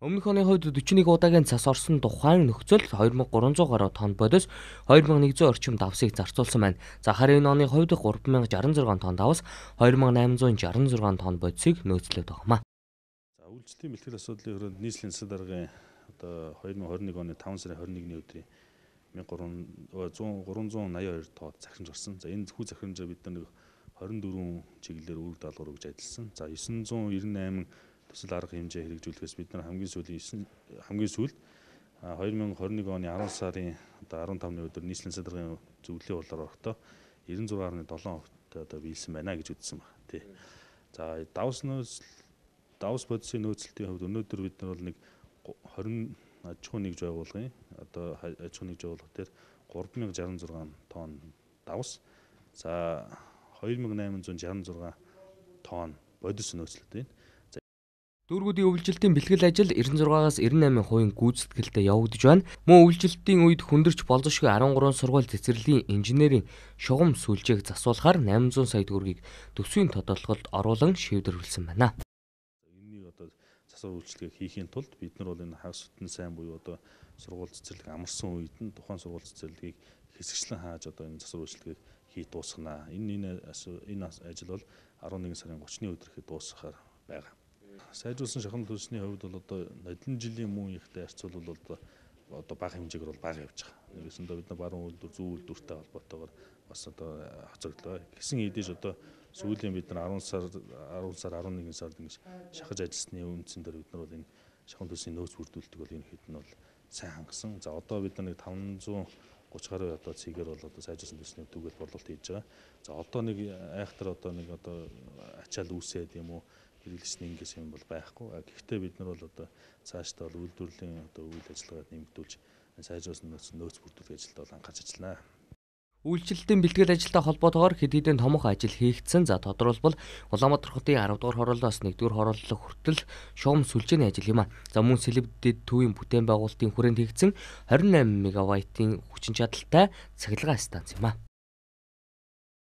Өмнөх оны хувьд 41 удаагийн цас орсон тухайн нөхцөл 2300 гаруй тонн бодис 2100 орчим давсыг зарцуулсан байна. За харин энэ оны хувьд 3066 тонн давс 2866 тонн бодисыг нөөцлөд байна. За үйлчлэлийн бэлтгэл асуудлын хөрөнд нийслэлийн засаг даргын одоо 2021 оны 5 сарын 21-ний өдрийн 1382 тоо захирамж гарсан. За энэ хүү захирамжаа бид нэг 24 чиглэлээр үүрэг даалгавар өгж ажилласан. За 998 төсөл арга хэмжээ хэрэгжүүлэхээс бид нар хамгийн сүүлийн 9 хамгийн сүүлд 2021 оны 10 сарын одоо 15-ны өдөр нийслэн садгийн зөвлөлийн хуулаар орохдоо 96.7 хөвт одоо биелсэн байна гэж үзсэн байна тий. За давс нөөцл давс бодисын нөөцлтийн хувьд өнөөдөр бид нар бол нэг 20 аж ахуй нэгж байгуулгын одоо аж ахуй нэгж байгуулга дээр 3066 тонн давс за 2866 тонн бодис нөөцлөд байна. Дүүргүүдийн өвлжилтийн бэлтгэл ажил 96-аас 98% гүйцэтгэлтэй явагдаж байна. Мөн өвлжилтийн үед хүндэрч болзошгүй 13 сургууль цэцэрлэгийн инженерийн шугам сүлжээг засуулахаар 800 сая төгрөгийг төсвийн тодорхойлолт оруулан шийдвэрлсэн байна. Энэнийг одоо засвар үйлчлэгээ хийхийн тулд бид нар бол энэ хагас утны сайн буюу одоо сургууль цэцэрлэг амарсан үед нь тухайн сургууль цэцэрлэгийг хэсэгчлэн хааж одоо энэ засвар үйлчлэгийг хий дуусгана. Энэ энэ ажил бол 11 сарын 30-ны өдөр хэд дуусгахаар байгаа. Сайжулсан шахам төлсний хувьд бол одоо нодлон жилийн мөн ихтэй харьцуулбал одоо одоо бага хэмжээгээр бол бага явж байгаа. Нэгэсэндээ бид нар баруун үйлдвэр зүү үйлдвэртэй холбоотойгоор бас одоо хоцроглоо. Гэсэн хэдэж одоо сүүлийн бид нар 10 сар 10 сар 11 сард ингэж шахаж ажилласны үндсэн дээр бид нар бол энэ шахам төлсний нөөц бүрдүүлэлтийг бол ерөнхийд нь бол сайн хангасан. За одоо бид нар нэг 530 гаруй одоо цэгээр бол одоо сайжруулсан төсний төгөл борлуулалт хийж байгаа. За одоо нэг айхтар одоо нэг одоо ачаал үүсээд юм уу хэрэглэсний ингээс юм бол байхгүй. Гэхдээ бид нар бол одоо цаашдаа бол үйлдвэрлэлийн одоо үйл ажиллагааг нэмэгдүүлж сайжруулсан нөөц нөөц бүрдүүлэх ажилд бол анхаарч ажиллана. Үйлчлэлтийн бэлтгэл ажилтай холбоотойгоор хэд хэдэн томох ажил хийгдсэн. За тодорхойлбол Улаанбаатар хотын 10 дугаар хорооллоос 1 дугаар хорооллоо хүртэл шуум сүлжээний ажил юм а. За мөн Сэлбдэд төвийн бүтээн байгуулалтын хүрээнд хийгдсэн 28 мегаваттын хүчин чадалтай цахилгаан станц юм а.